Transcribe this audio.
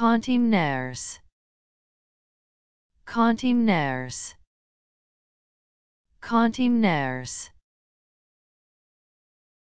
Contimnairs. Contimnairs. Contimnairs.